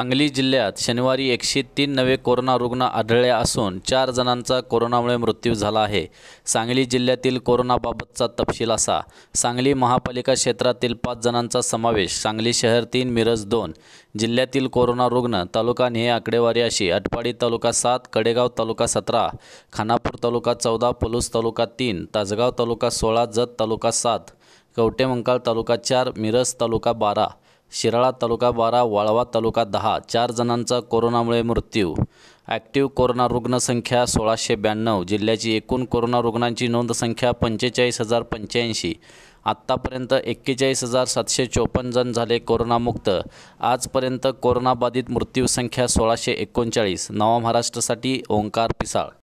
सांगली जिल्ह्यात शनिवारी एकशे तीन नवे कोरोना रुग्ण आढळले असून चार जणांचा कोरोनामुळे मृत्यू झाला आहे सांगली जिल्ह्यातील कोरोनाबाबतचा तपशील असा सांगली महापालिका क्षेत्रातील पाच जणांचा समावेश सांगली शहर तीन मिरज दोन जिल्ह्यातील कोरोना रुग्ण तालुका निहे आकडेवारी अशी अटपाडी तालुका सात कडेगाव तालुका सतरा खानापूर तालुका चौदा पलूस तालुका तीन तासगाव तालुका सोळा जत तालुका सात कवटेमंकाळ तालुका चार मिरज तालुका बारा शिराळा तालुका बारा वाळवा तालुका दहा चार जणांचा कोरोनामुळे मृत्यू ॲक्टिव्ह कोरोना रुग्णसंख्या सोळाशे ब्याण्णव जिल्ह्याची एकूण कोरोना रुग्णांची संख्या पंचेचाळीस हजार पंच्याऐंशी आत्तापर्यंत एक्केचाळीस हजार सातशे चोपन्न जण झाले कोरोनामुक्त आजपर्यंत कोरोनाबाधित मृत्यूसंख्या सोळाशे एकोणचाळीस नवा महाराष्ट्रासाठी ओंकार पिसाळ